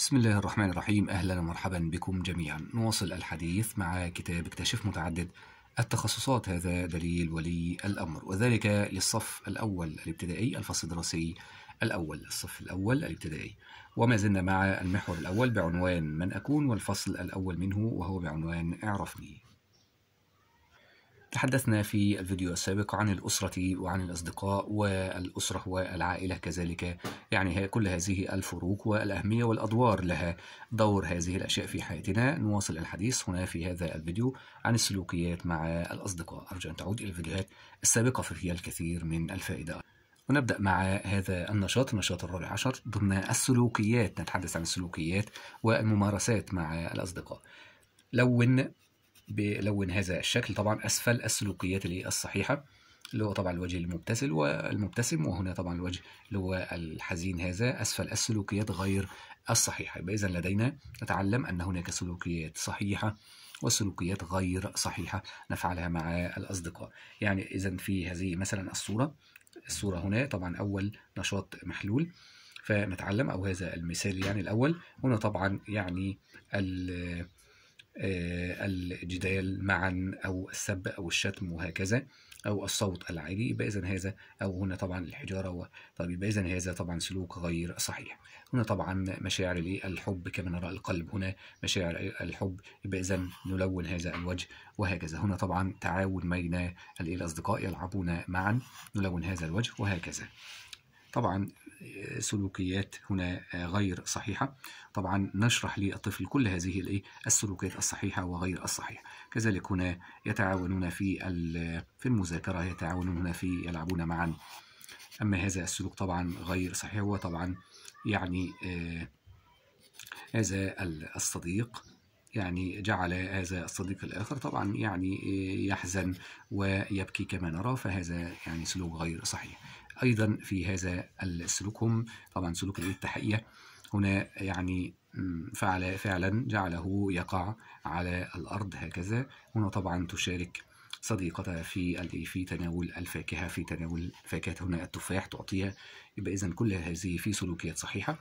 بسم الله الرحمن الرحيم أهلا ومرحبا بكم جميعا نواصل الحديث مع كتاب اكتشف متعدد التخصصات هذا دليل ولي الأمر وذلك للصف الأول الابتدائي الفصل الدراسي الأول الصف الأول الابتدائي وما زلنا مع المحور الأول بعنوان من أكون والفصل الأول منه وهو بعنوان اعرفني تحدثنا في الفيديو السابق عن الأسرة وعن الأصدقاء والأسرة والعائلة كذلك يعني هي كل هذه الفروق والأهمية والأدوار لها دور هذه الأشياء في حياتنا نواصل الحديث هنا في هذا الفيديو عن السلوكيات مع الأصدقاء أرجو أن تعود إلى الفيديوهات السابقة ففيها الكثير من الفائدة ونبدأ مع هذا النشاط النشاط الرابع عشر ضمن السلوكيات نتحدث عن السلوكيات والممارسات مع الأصدقاء لون بلون هذا الشكل طبعا أسفل السلوكيات اللي الصحيحة اللي هو طبعا الوجه المبتسم والمبتسم وهنا طبعا الوجه اللي هو الحزين هذا أسفل السلوكيات غير الصحيحة يبقى إذا لدينا نتعلم أن هناك سلوكيات صحيحة وسلوكيات غير صحيحة نفعلها مع الأصدقاء يعني إذا في هذه مثلا الصورة الصورة هنا طبعا أول نشاط محلول فنتعلم أو هذا المثال يعني الأول هنا طبعا يعني آه، الجدال معا أو السب أو الشتم وهكذا أو الصوت العالي يبقى إذا هذا أو هنا طبعا الحجارة طب يبقى إذا هذا طبعا سلوك غير صحيح هنا طبعا مشاعر الحب كما نرى القلب هنا مشاعر الحب يبقى إذا نلون هذا الوجه وهكذا هنا طبعا تعاون بين الأصدقاء يلعبون معا نلون هذا الوجه وهكذا طبعا سلوكيات هنا غير صحيحة طبعا نشرح للطفل كل هذه إيه، السلوكيات الصحيحة وغير الصحيحة كذلك هنا يتعاونون في في المذاكرة يتعاونون هنا في يلعبون معا أما هذا السلوك طبعا غير صحيح هو طبعا يعني آه، هذا الصديق يعني جعل هذا الصديق الآخر طبعا يعني آه، يحزن ويبكي كما نرى فهذا يعني سلوك غير صحيح أيضا في هذا السلوك هم طبعا سلوك الاتحائية هنا يعني فعل فعلا جعله يقع على الأرض هكذا هنا طبعا تشارك صديقتها في في تناول الفاكهة في تناول فاكهة هنا التفاح تعطيها يبقى إذا كل هذه في سلوكيات صحيحة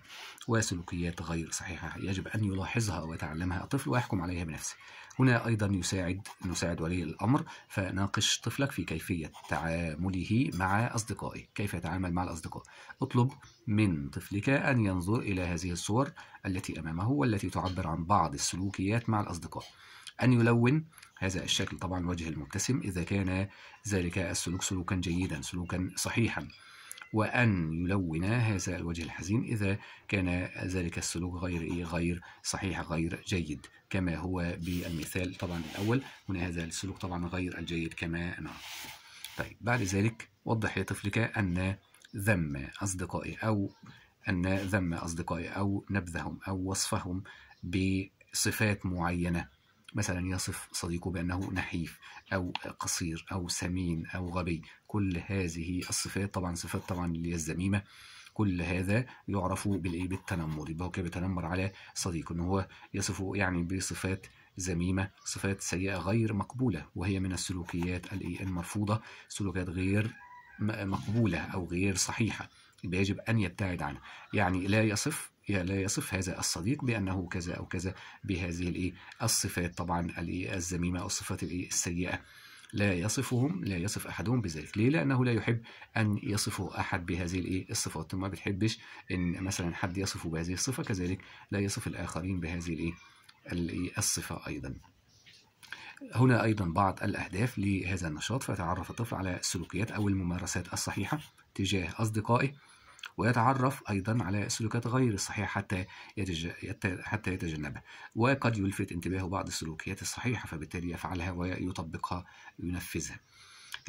وسلوكيات غير صحيحة يجب أن يلاحظها ويتعلمها الطفل ويحكم عليها بنفسه هنا أيضا يساعد نساعد ولي الأمر فناقش طفلك في كيفية تعامله مع أصدقائه كيف يتعامل مع الأصدقاء اطلب من طفلك أن ينظر إلى هذه الصور التي أمامه والتي تعبر عن بعض السلوكيات مع الأصدقاء أن يلون هذا الشكل طبعا الوجه المبتسم إذا كان ذلك السلوك سلوكا جيدا سلوكا صحيحا وأن يلون هذا الوجه الحزين إذا كان ذلك السلوك غير إيه، غير صحيح غير جيد كما هو بالمثال طبعا الأول هنا هذا السلوك طبعا غير الجيد كما نرى طيب بعد ذلك وضح لطفلك أن ذم أصدقائي أو أن ذم أصدقائي أو نبذهم أو وصفهم بصفات معينة مثلا يصف صديقه بأنه نحيف أو قصير أو سمين أو غبي كل هذه الصفات طبعا صفات طبعا اللي الذميمه كل هذا يعرف بالايه بالتنمر يبقى هو كده بيتنمر على صديقه ان هو يصفه يعني بصفات ذميمه صفات سيئه غير مقبوله وهي من السلوكيات الايه المرفوضه سلوكيات غير مقبوله او غير صحيحه يبقى يجب أن يبتعد عنها يعني لا يصف لا يصف هذا الصديق بأنه كذا أو كذا بهذه الإيه الصفات طبعا الذميمة أو الصفات إيه، السيئة لا يصفهم لا يصف أحدهم بذلك ليه؟ لأنه لا يحب أن يصفه أحد بهذه الإيه الصفات ما بتحبش إن مثلا حد يصفه بهذه الصفة كذلك لا يصف الآخرين بهذه الإيه إيه، الصفة أيضا هنا أيضا بعض الأهداف لهذا النشاط فيتعرف الطفل على السلوكيات أو الممارسات الصحيحة تجاه أصدقائه ويتعرف أيضا على السلوكيات غير الصحيحة حتى يتج... حتى يتجنبها وقد يلفت انتباهه بعض السلوكيات الصحيحة فبالتالي يفعلها ويطبقها وينفذها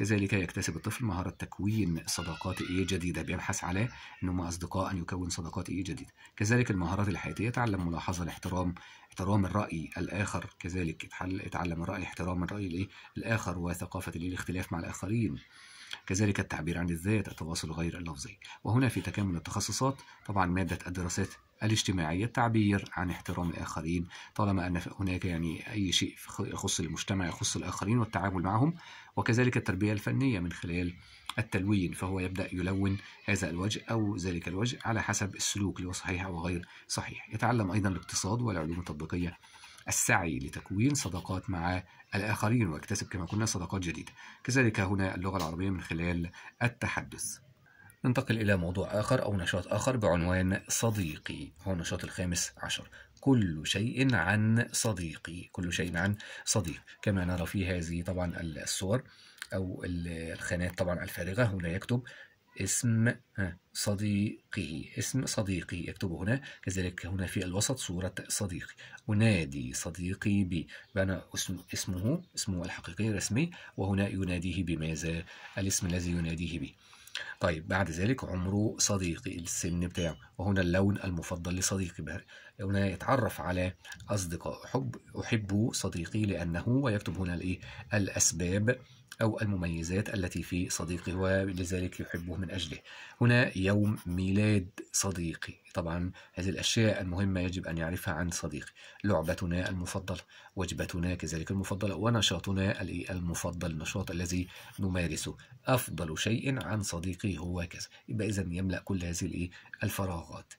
كذلك يكتسب الطفل مهارة تكوين صداقات إيه جديدة بيبحث على أنه مع أصدقاء أن يكون صداقات إيه جديدة كذلك المهارات الحياتية يتعلم ملاحظة الاحترام احترام الرأي الآخر كذلك يتعلم الرأي احترام الرأي الآخر وثقافة الاختلاف مع الآخرين كذلك التعبير عن الذات التواصل غير اللفظي وهنا في تكامل التخصصات طبعا مادة الدراسات الاجتماعية التعبير عن احترام الآخرين طالما أن هناك يعني أي شيء يخص المجتمع يخص الآخرين والتعامل معهم وكذلك التربية الفنية من خلال التلوين فهو يبدأ يلون هذا الوجه أو ذلك الوجه على حسب السلوك اللي هو صحيح أو غير صحيح يتعلم أيضا الاقتصاد والعلوم التطبيقية السعي لتكوين صداقات مع الآخرين ويكتسب كما قلنا صداقات جديدة كذلك هنا اللغة العربية من خلال التحدث ننتقل إلى موضوع آخر أو نشاط آخر بعنوان صديقي هو النشاط الخامس عشر كل شيء عن صديقي كل شيء عن صديق كما نرى في هذه طبعا الصور أو الخانات طبعا الفارغة هنا يكتب اسم صديقه اسم صديقي يكتبه هنا كذلك هنا في الوسط صورة صديقي أنادي صديقي بي بأنا اسمه اسمه الحقيقي الرسمي وهنا يناديه بماذا الاسم الذي يناديه به طيب بعد ذلك عمره صديقي السن بتاعه وهنا اللون المفضل لصديقي هنا يتعرف على أصدقاء حب أحب صديقي لأنه ويكتب هنا الإيه الأسباب أو المميزات التي في صديقه ولذلك يحبه من أجله هنا يوم ميلاد صديقي طبعا هذه الأشياء المهمة يجب أن يعرفها عن صديقي لعبتنا المفضلة وجبتنا كذلك المفضلة ونشاطنا المفضل النشاط الذي نمارسه أفضل شيء عن صديقي هو كذا يبقى إذا يملأ كل هذه الفراغات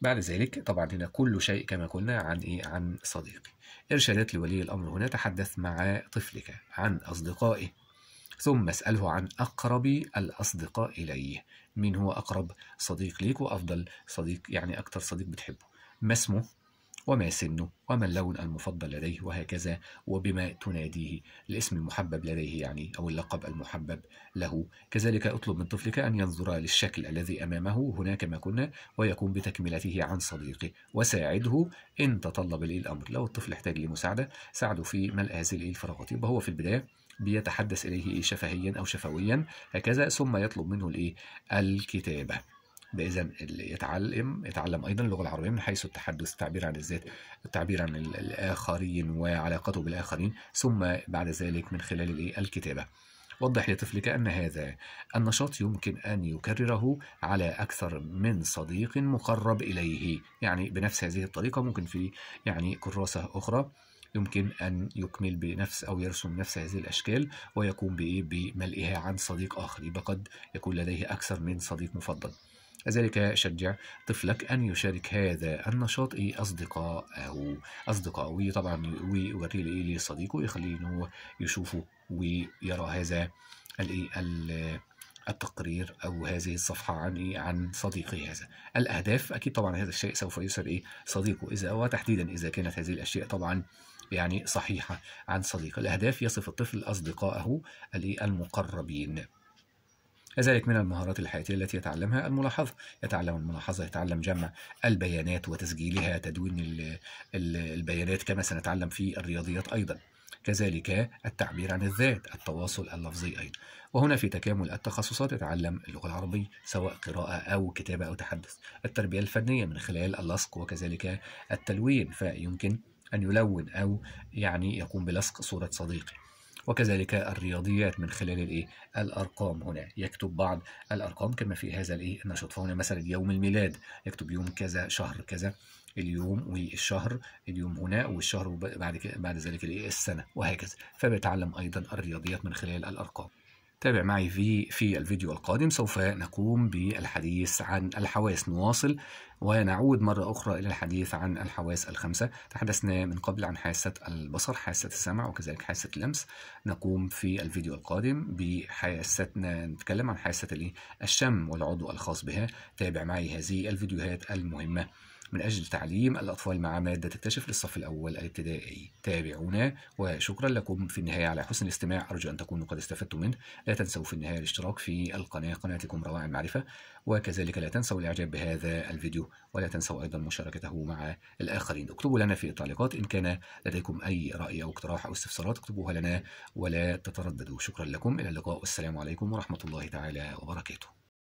بعد ذلك طبعا هنا كل شيء كما قلنا عن إيه؟ عن صديقي إرشادات لولي الأمر هنا تحدث مع طفلك عن أصدقائه ثم اسأله عن أقرب الأصدقاء إليه مين هو أقرب صديق ليك وأفضل صديق يعني اكثر صديق بتحبه ما اسمه وما سنه وما اللون المفضل لديه وهكذا وبما تناديه الاسم المحبب لديه يعني أو اللقب المحبب له كذلك اطلب من طفلك أن ينظر للشكل الذي أمامه هنا كما كنا ويقوم بتكملته عن صديقه وساعده إن تطلب إليه الأمر لو الطفل احتاج لمساعدة ساعده في ملء هذه الفراغات يبقى هو في البداية بيتحدث إليه شفهيا أو شفويا هكذا ثم يطلب منه الإيه الكتابة اذا اللي يتعلم يتعلم ايضا اللغه العربيه من حيث التحدث التعبير عن الذات التعبير عن الاخرين وعلاقته بالاخرين ثم بعد ذلك من خلال الكتابه وضح لطفلك أن هذا النشاط يمكن أن يكرره على أكثر من صديق مقرب إليه يعني بنفس هذه الطريقة ممكن في يعني كراسة أخرى يمكن أن يكمل بنفس أو يرسم نفس هذه الأشكال ويقوم بملئها عن صديق آخر يبقى قد يكون لديه أكثر من صديق مفضل كذلك شجع طفلك أن يشارك هذا النشاط إيه أصدقائه أصدقائه طبعا ويوريه لإيه لصديقه يخليه إن هو يشوفه ويرى هذا الإيه التقرير او هذه الصفحه عن ايه عن صديقي هذا الاهداف اكيد طبعا هذا الشيء سوف يسر ايه صديقه اذا وتحديدا اذا كانت هذه الاشياء طبعا يعني صحيحه عن صديق الاهداف يصف الطفل اصدقائه المقربين كذلك من المهارات الحياتية التي يتعلمها الملاحظة يتعلم الملاحظة يتعلم جمع البيانات وتسجيلها تدوين البيانات كما سنتعلم في الرياضيات أيضا كذلك التعبير عن الذات التواصل اللفظي أيضا وهنا في تكامل التخصصات يتعلم اللغة العربية سواء قراءة أو كتابة أو تحدث التربية الفنية من خلال اللصق وكذلك التلوين فيمكن أن يلون أو يعني يقوم بلصق صورة صديقه وكذلك الرياضيات من خلال الايه الارقام هنا يكتب بعض الارقام كما في هذا الايه النشاط فهنا مثلا يوم الميلاد يكتب يوم كذا شهر كذا اليوم والشهر اليوم هنا والشهر بعد بعد ذلك الايه السنه وهكذا فبيتعلم ايضا الرياضيات من خلال الارقام تابع معي في في الفيديو القادم سوف نقوم بالحديث عن الحواس نواصل ونعود مرة أخرى إلى الحديث عن الحواس الخمسة تحدثنا من قبل عن حاسة البصر حاسة السمع وكذلك حاسة اللمس نقوم في الفيديو القادم بحاستنا نتكلم عن حاسة الشم والعضو الخاص بها تابع معي هذه الفيديوهات المهمة من أجل تعليم الأطفال مع مادة تكتشف للصف الأول الابتدائي تابعونا وشكرا لكم في النهاية على حسن الاستماع أرجو أن تكونوا قد استفدتم منه لا تنسوا في النهاية الاشتراك في القناة قناتكم رواع المعرفة وكذلك لا تنسوا الإعجاب بهذا الفيديو ولا تنسوا أيضا مشاركته مع الآخرين اكتبوا لنا في التعليقات إن كان لديكم أي رأي أو اقتراح أو استفسارات اكتبوها لنا ولا تترددوا شكرا لكم إلى اللقاء والسلام عليكم ورحمة الله تعالى وبركاته